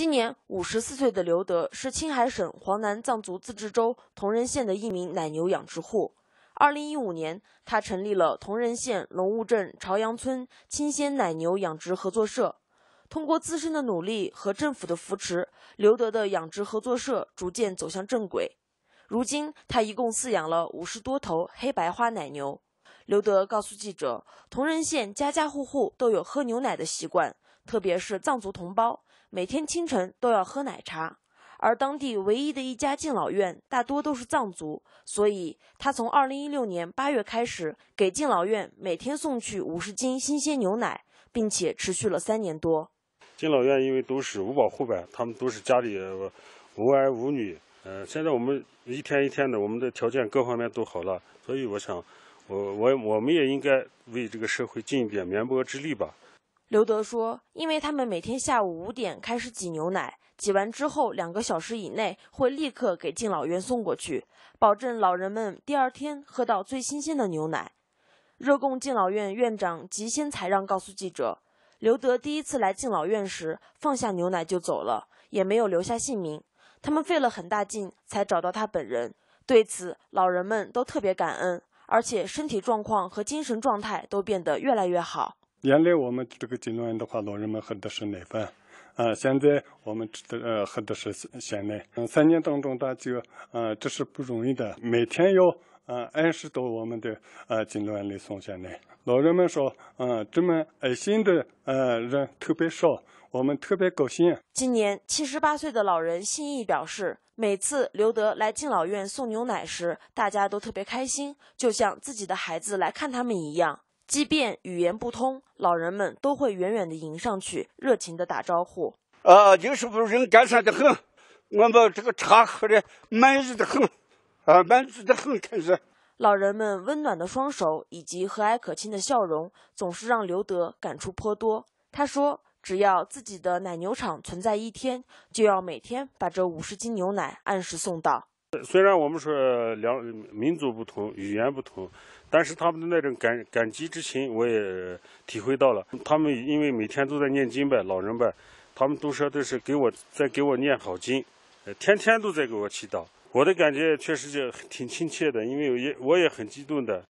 今年五十四岁的刘德是青海省黄南藏族自治州铜仁县的一名奶牛养殖户。二零一五年，他成立了铜仁县龙务镇朝阳村青鲜奶牛养殖合作社。通过自身的努力和政府的扶持，刘德的养殖合作社逐渐走向正轨。如今，他一共饲养了五十多头黑白花奶牛。刘德告诉记者，铜仁县家家户户都有喝牛奶的习惯，特别是藏族同胞。每天清晨都要喝奶茶，而当地唯一的一家敬老院大多都是藏族，所以他从二零一六年八月开始给敬老院每天送去五十斤新鲜牛奶，并且持续了三年多。敬老院因为都是五保户呗，他们都是家里无儿无女，呃，现在我们一天一天的，我们的条件各方面都好了，所以我想，我我我们也应该为这个社会尽一点绵薄之力吧。刘德说：“因为他们每天下午五点开始挤牛奶，挤完之后两个小时以内会立刻给敬老院送过去，保证老人们第二天喝到最新鲜的牛奶。”热贡敬老院院长吉先才让告诉记者：“刘德第一次来敬老院时，放下牛奶就走了，也没有留下姓名。他们费了很大劲才找到他本人。对此，老人们都特别感恩，而且身体状况和精神状态都变得越来越好。”原来我们这个敬老院的话，老人们喝的是奶粉，啊，现在我们吃的呃喝的是鲜奶。嗯，三年当中，他就啊，这是不容易的，每天要啊按时到我们的呃敬老院里送鲜奶。老人们说，嗯，这么爱心的呃人特别少，我们特别高兴。今年七十八岁的老人信义表示，每次刘德来敬老院送牛奶时，大家都特别开心，就像自己的孩子来看他们一样。即便语言不通，老人们都会远远地迎上去，热情地打招呼。呃，就是不人干啥的很，我们这个茶喝的满意的很，啊，满足的很，可是。老人们温暖的双手以及和蔼可亲的笑容，总是让刘德感触颇多。他说：“只要自己的奶牛场存在一天，就要每天把这五十斤牛奶按时送到。”虽然我们说两民族不同，语言不同，但是他们的那种感感激之情，我也体会到了。他们因为每天都在念经呗，老人呗，他们都说都是给我在给我念好经，天天都在给我祈祷。我的感觉确实就挺亲切的，因为也我也很激动的。